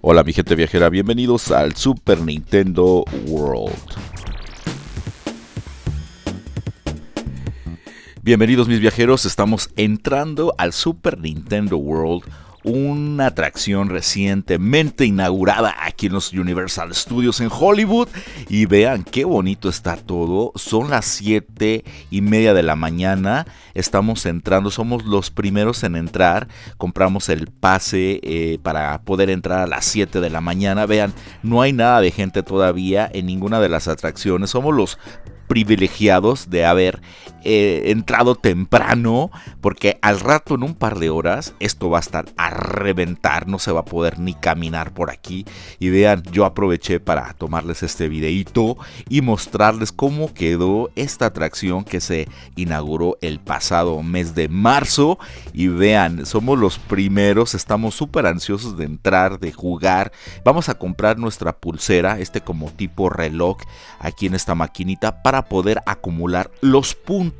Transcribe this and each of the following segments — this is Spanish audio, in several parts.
Hola mi gente viajera, bienvenidos al Super Nintendo World. Bienvenidos mis viajeros, estamos entrando al Super Nintendo World, una atracción recientemente inaugurada aquí en los Universal Studios en Hollywood. Y vean qué bonito está todo. Son las 7 y media de la mañana. Estamos entrando, somos los primeros en entrar. Compramos el pase eh, para poder entrar a las 7 de la mañana. Vean, no hay nada de gente todavía en ninguna de las atracciones. Somos los privilegiados de haber entrado temprano, porque al rato en un par de horas esto va a estar a reventar, no se va a poder ni caminar por aquí. Y vean, yo aproveché para tomarles este videito y mostrarles cómo quedó esta atracción que se inauguró el pasado mes de marzo. Y vean, somos los primeros, estamos súper ansiosos de entrar, de jugar. Vamos a comprar nuestra pulsera, este como tipo reloj aquí en esta maquinita para poder acumular los puntos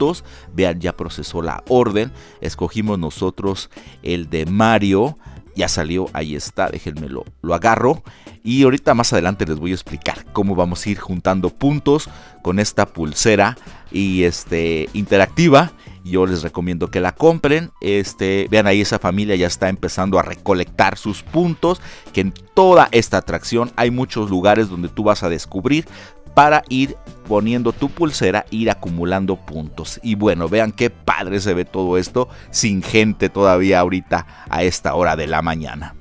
Vean, ya procesó la orden. Escogimos nosotros el de Mario. Ya salió, ahí está, déjenmelo, lo agarro. Y ahorita más adelante les voy a explicar cómo vamos a ir juntando puntos con esta pulsera y este interactiva yo les recomiendo que la compren. Este, vean ahí esa familia ya está empezando a recolectar sus puntos, que en toda esta atracción hay muchos lugares donde tú vas a descubrir para ir poniendo tu pulsera, ir acumulando puntos. Y bueno, vean qué padre se ve todo esto sin gente todavía ahorita a esta hora de la mañana.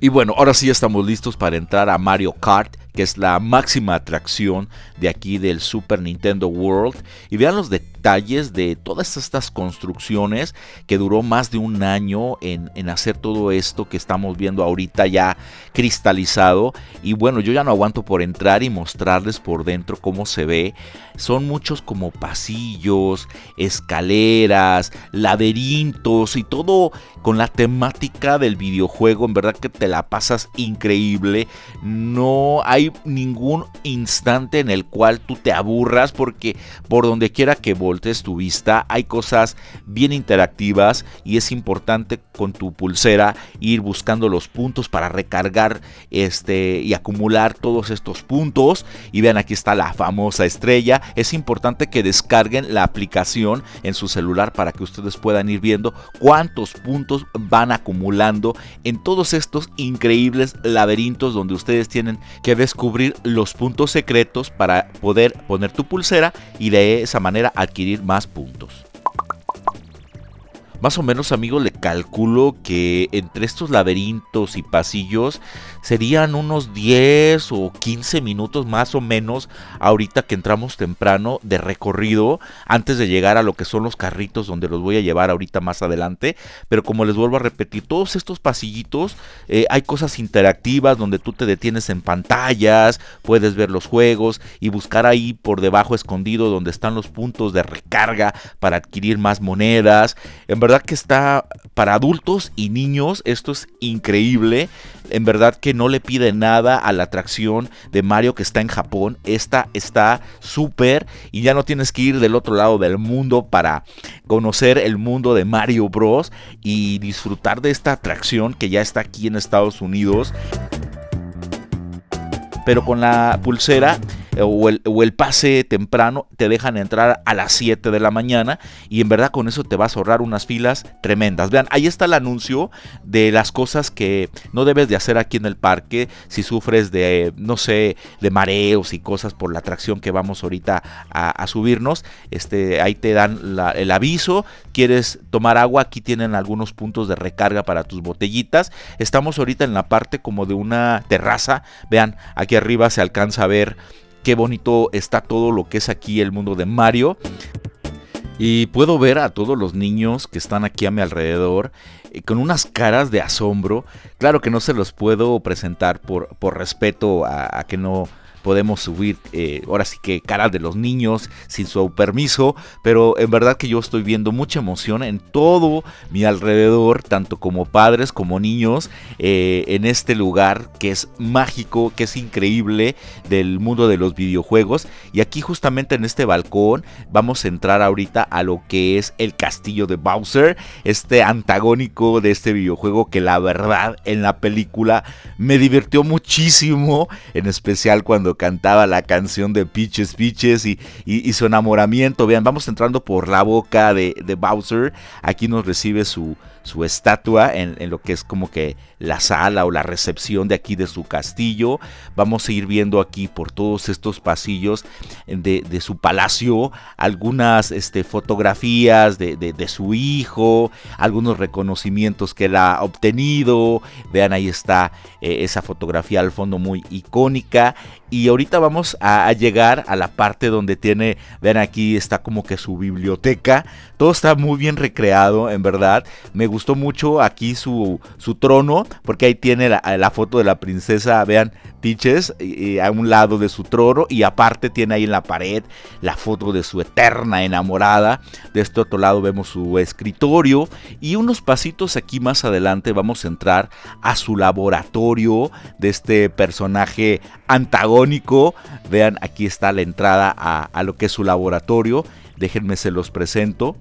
Y bueno, ahora sí estamos listos para entrar a Mario Kart que es la máxima atracción de aquí del Super Nintendo World. Y vean los detalles de todas estas construcciones que duró más de un año en, en hacer todo esto que estamos viendo ahorita ya cristalizado. Y bueno, yo ya no aguanto por entrar y mostrarles por dentro cómo se ve. Son muchos como pasillos, escaleras, laberintos y todo con la temática del videojuego. En verdad que te la pasas increíble. No hay ningún instante en el cual tú te aburras porque por donde quiera que voltes tu vista hay cosas bien interactivas y es importante con tu pulsera ir buscando los puntos para recargar este y acumular todos estos puntos y vean aquí está la famosa estrella es importante que descarguen la aplicación en su celular para que ustedes puedan ir viendo cuántos puntos van acumulando en todos estos increíbles laberintos donde ustedes tienen que ver descubrir los puntos secretos para poder poner tu pulsera y de esa manera adquirir más puntos. Más o menos amigos le calculo que entre estos laberintos y pasillos serían unos 10 o 15 minutos más o menos ahorita que entramos temprano de recorrido antes de llegar a lo que son los carritos donde los voy a llevar ahorita más adelante. Pero como les vuelvo a repetir, todos estos pasillitos eh, hay cosas interactivas donde tú te detienes en pantallas, puedes ver los juegos y buscar ahí por debajo escondido donde están los puntos de recarga para adquirir más monedas. En verdad que está para adultos y niños, esto es increíble en verdad que no le pide nada a la atracción de Mario que está en Japón. Esta está súper y ya no tienes que ir del otro lado del mundo para conocer el mundo de Mario Bros. y disfrutar de esta atracción que ya está aquí en Estados Unidos. Pero con la pulsera eh, o el, pase temprano te dejan entrar a las 7 de la mañana y en verdad con eso te vas a ahorrar unas filas tremendas. Vean, ahí está el anuncio de las cosas que no debes de hacer aquí en el parque si sufres de, no sé, de mareos y cosas por la atracción que vamos ahorita a, subirnos. Este, ahí te dan el aviso, quieres tomar agua, aquí tienen algunos puntos de recarga para tus botellitas. Estamos ahorita en la parte como de una terraza, vean, aquí arriba se alcanza a ver qué bonito está todo lo que es aquí el mundo de Mario. Y puedo ver a todos los niños que están aquí a mi alrededor eh, con unas caras de asombro Claro que no se los puedo presentar por, por respeto a, que no podemos subir eh, ahora sí que caras de los niños sin su permiso, pero en verdad que yo estoy viendo mucha emoción en todo mi alrededor, tanto como padres como niños, eh, en este lugar que es mágico, que es increíble del mundo de los videojuegos. Y aquí justamente en este balcón vamos a entrar ahorita a lo que es el castillo de Bowser, este antagónico de este videojuego que la verdad en la película me divirtió muchísimo, en especial cuando cantaba la canción de Pitches Pitches y, su enamoramiento. Vean, vamos entrando por la boca de, de Bowser. Aquí nos recibe su, su estatua en, en, lo que es como que la sala o la recepción de aquí de su castillo. Vamos a ir viendo aquí por todos estos pasillos de, de su palacio algunas este, fotografías de, de, su hijo, algunos reconocimientos que él ha obtenido. Vean, ahí está eh, esa fotografía al fondo muy icónica. Y ahorita vamos a, a llegar a la parte donde tiene, vean aquí está como que su biblioteca. Todo está muy bien recreado, en verdad. Me gustó mucho aquí su, su trono, porque ahí tiene la, foto de la princesa, vean, Tiches, a un lado de su trono, y aparte tiene ahí en la pared la foto de su eterna enamorada. De este otro lado vemos su escritorio, y unos pasitos aquí más adelante vamos a entrar a su laboratorio de este personaje antagónico. Vean, aquí está la entrada a, a lo que es su laboratorio. Déjenme se los presento.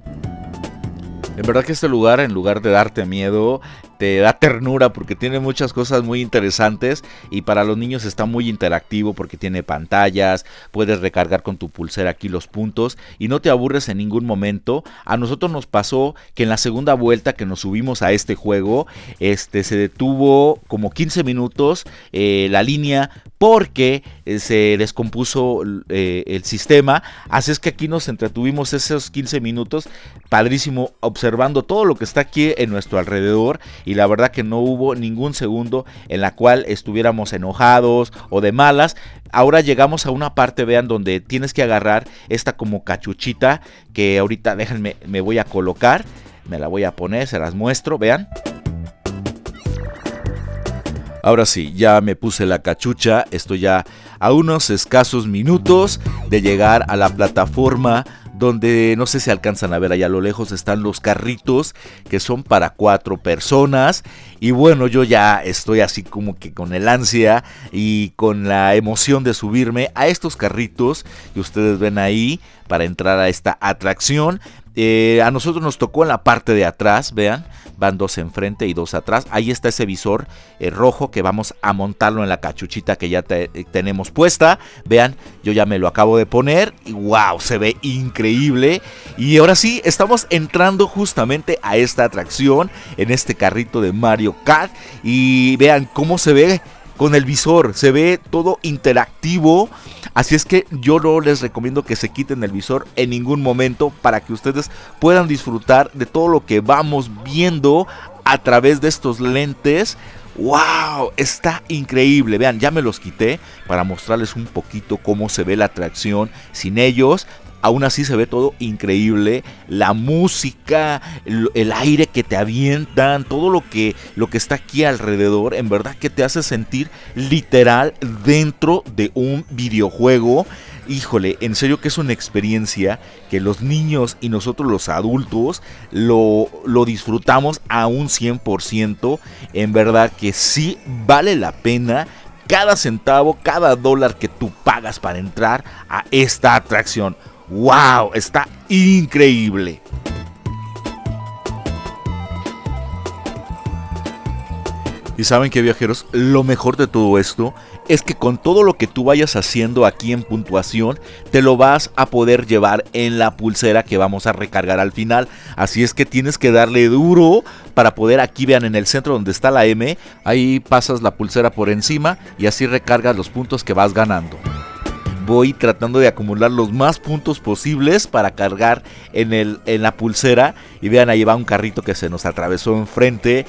En verdad que este lugar, en lugar de darte miedo, te da ternura porque tiene muchas cosas muy interesantes y para los niños está muy interactivo porque tiene pantallas, puedes recargar con tu pulsera aquí los puntos y no te aburres en ningún momento. A nosotros nos pasó que en la segunda vuelta que nos subimos a este juego, este se detuvo como 15 minutos eh, la línea porque eh, se descompuso eh, el sistema. Así es que aquí nos entretuvimos esos 15 minutos, padrísimo, observando todo lo que está aquí en nuestro alrededor y y la verdad que no hubo ningún segundo en la cual estuviéramos enojados o de malas. Ahora llegamos a una parte, vean, donde tienes que agarrar esta como cachuchita que ahorita déjenme, me voy a colocar, me la voy a poner, se las muestro, vean. Ahora sí, ya me puse la cachucha, estoy ya a unos escasos minutos de llegar a la plataforma donde no sé si alcanzan a ver allá a lo lejos están los carritos que son para cuatro personas y bueno yo ya estoy así como que con el ansia y con la emoción de subirme a estos carritos que ustedes ven ahí para entrar a esta atracción. Eh, a nosotros nos tocó en la parte de atrás, vean, van dos enfrente y dos atrás. Ahí está ese visor eh, rojo que vamos a montarlo en la cachuchita que ya eh, tenemos puesta. Vean, yo ya me lo acabo de poner y wow, se ve increíble. Y ahora sí, estamos entrando justamente a esta atracción en este carrito de Mario Kart y vean cómo se ve con el visor. Se ve todo interactivo. Así es que yo no les recomiendo que se quiten el visor en ningún momento para que ustedes puedan disfrutar de todo lo que vamos viendo a través de estos lentes. ¡Wow! Está increíble. Vean, ya me los quité para mostrarles un poquito cómo se ve la atracción sin ellos. Aún así se ve todo increíble, la música, el, aire que te avientan, todo lo que, lo que está aquí alrededor, en verdad que te hace sentir literal dentro de un videojuego. Híjole, en serio que es una experiencia que los niños y nosotros los adultos lo, lo disfrutamos a un 100%. En verdad que sí vale la pena cada centavo, cada dólar que tú pagas para entrar a esta atracción. ¡Wow! Está increíble. Y saben que viajeros, lo mejor de todo esto es que con todo lo que tú vayas haciendo aquí en puntuación, te lo vas a poder llevar en la pulsera que vamos a recargar al final. Así es que tienes que darle duro para poder, aquí vean en el centro donde está la M, ahí pasas la pulsera por encima y así recargas los puntos que vas ganando voy tratando de acumular los más puntos posibles para cargar en, el, en la pulsera. Y vean, ahí va un carrito que se nos atravesó enfrente.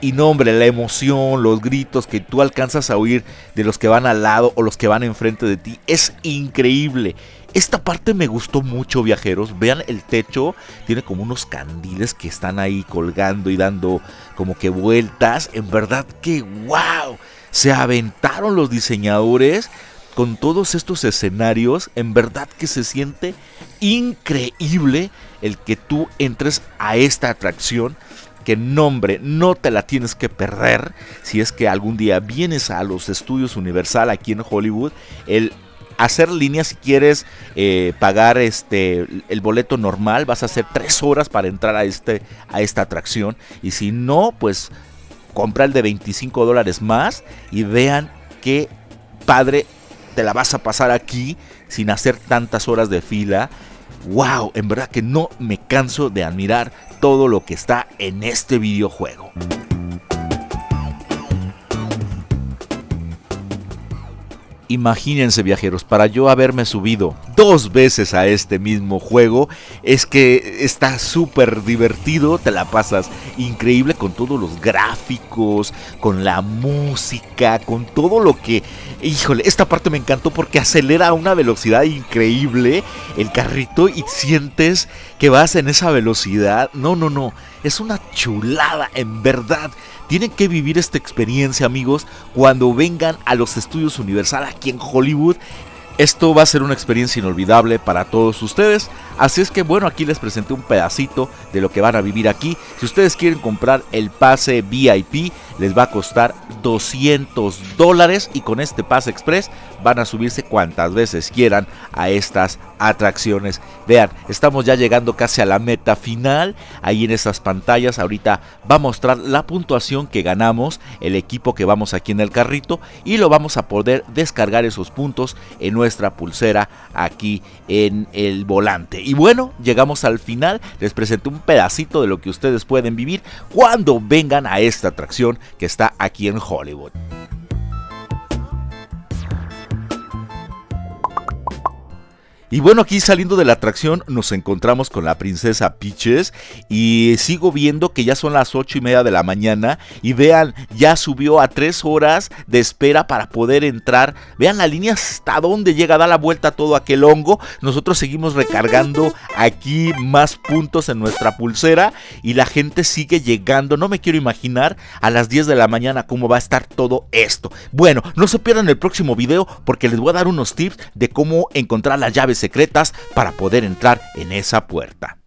Y no, hombre, la emoción, los gritos que tú alcanzas a oír de los que van al lado o los que van enfrente de ti es increíble. Esta parte me gustó mucho, viajeros. Vean el techo, tiene como unos candiles que están ahí colgando y dando como que vueltas. En verdad que wow, se aventaron los diseñadores con todos estos escenarios, en verdad que se siente increíble el que tú entres a esta atracción que nombre, no te la tienes que perder si es que algún día vienes a los estudios Universal aquí en Hollywood. El hacer línea si quieres eh, pagar este el boleto normal vas a hacer tres horas para entrar a este a esta atracción y si no pues compra el de 25 dólares más y vean qué padre te la vas a pasar aquí sin hacer tantas horas de fila. ¡Wow! En verdad que no me canso de admirar todo lo que está en este videojuego. Imagínense viajeros, para yo haberme subido dos veces a este mismo juego, es que está súper divertido, te la pasas increíble con todos los gráficos, con la música, con todo lo que... Híjole, esta parte me encantó porque acelera a una velocidad increíble el carrito y sientes que vas en esa velocidad. No, no, no, es una chulada, en verdad. Tienen que vivir esta experiencia, amigos, cuando vengan a los estudios Universal aquí en Hollywood esto va a ser una experiencia inolvidable para todos ustedes, así es que bueno, aquí les presenté un pedacito de lo que van a vivir aquí. Si ustedes quieren comprar el pase VIP, les va a costar 200 dólares y con este pase express van a subirse cuantas veces quieran a estas atracciones. Vean, estamos ya llegando casi a la meta final, ahí en estas pantallas ahorita va a mostrar la puntuación que ganamos, el equipo que vamos aquí en el carrito y lo vamos a poder descargar esos puntos en nuestro nuestra pulsera aquí en el volante. Y bueno, llegamos al final, les presento un pedacito de lo que ustedes pueden vivir cuando vengan a esta atracción que está aquí en Hollywood. Y bueno, aquí saliendo de la atracción nos encontramos con la princesa Peaches y sigo viendo que ya son las 8 y media de la mañana y vean, ya subió a 3 horas de espera para poder entrar. Vean la línea hasta dónde llega, da la vuelta todo aquel hongo. Nosotros seguimos recargando aquí más puntos en nuestra pulsera y la gente sigue llegando. No me quiero imaginar a las 10 de la mañana cómo va a estar todo esto. Bueno, no se pierdan el próximo video porque les voy a dar unos tips de cómo encontrar las llaves secretas para poder entrar en esa puerta.